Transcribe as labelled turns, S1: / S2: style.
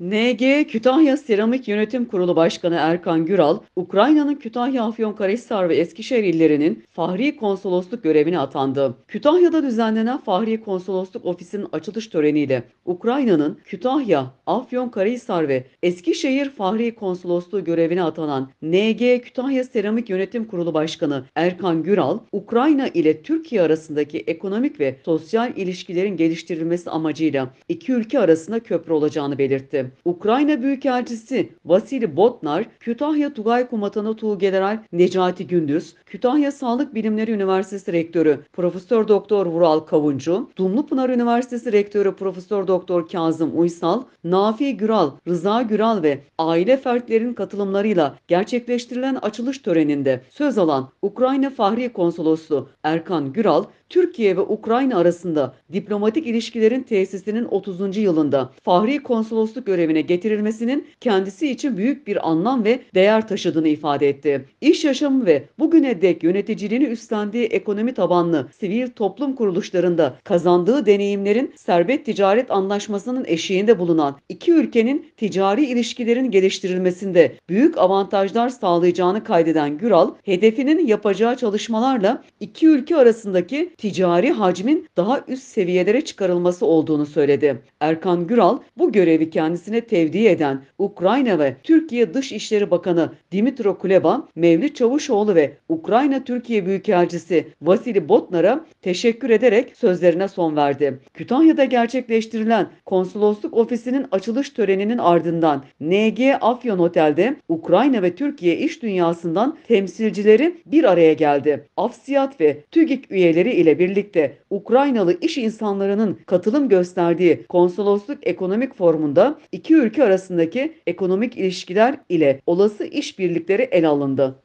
S1: NG Kütahya Seramik Yönetim Kurulu Başkanı Erkan Güral, Ukrayna'nın Kütahya, Afyonkarahisar ve Eskişehir illerinin Fahri Konsolosluk görevine atandı. Kütahya'da düzenlenen Fahri Konsolosluk Ofisi'nin açılış töreniyle Ukrayna'nın Kütahya, Afyonkarahisar ve Eskişehir Fahri Konsolosluğu görevine atanan NG Kütahya Seramik Yönetim Kurulu Başkanı Erkan Güral, Ukrayna ile Türkiye arasındaki ekonomik ve sosyal ilişkilerin geliştirilmesi amacıyla iki ülke arasında köprü olacağını belirtti. Ukrayna Büyükelçisi Vasili Botnar, Kütahya Tugay Komutanı Tuğgeneral Necati Gündüz, Kütahya Sağlık Bilimleri Üniversitesi Rektörü Profesör Doktor Vural Kavuncu, Dumlupınar Üniversitesi Rektörü Profesör Doktor Kazım Uysal, Nafi Güral, Rıza Güral ve aile fertlerin katılımlarıyla gerçekleştirilen açılış töreninde söz alan Ukrayna Fahri Konsolosu Erkan Güral, Türkiye ve Ukrayna arasında diplomatik ilişkilerin tesisinin 30. yılında Fahri Konsolosluk görevine getirilmesinin kendisi için büyük bir anlam ve değer taşıdığını ifade etti. İş yaşamı ve bugüne dek yöneticiliğini üstlendiği ekonomi tabanlı sivil toplum kuruluşlarında kazandığı deneyimlerin serbest ticaret anlaşmasının eşiğinde bulunan iki ülkenin ticari ilişkilerin geliştirilmesinde büyük avantajlar sağlayacağını kaydeden Güral, hedefinin yapacağı çalışmalarla iki ülke arasındaki ticari hacmin daha üst seviyelere çıkarılması olduğunu söyledi. Erkan Güral bu görevi kendisine tevdi eden Ukrayna ve Türkiye Dışişleri Bakanı Dimitro Kuleba, Mevlüt Çavuşoğlu ve Ukrayna Türkiye Büyükelçisi Vasili Botnar'a teşekkür ederek sözlerine son verdi. Kütahya'da gerçekleştirilen konsolosluk ofisinin açılış töreninin ardından NG Afyon Otel'de Ukrayna ve Türkiye iş dünyasından temsilcileri bir araya geldi. Afsiyat ve TÜGİK üyeleri ile ile birlikte Ukraynalı iş insanlarının katılım gösterdiği Konsolosluk Ekonomik Forumunda iki ülke arasındaki ekonomik ilişkiler ile olası işbirlikleri ele alındı.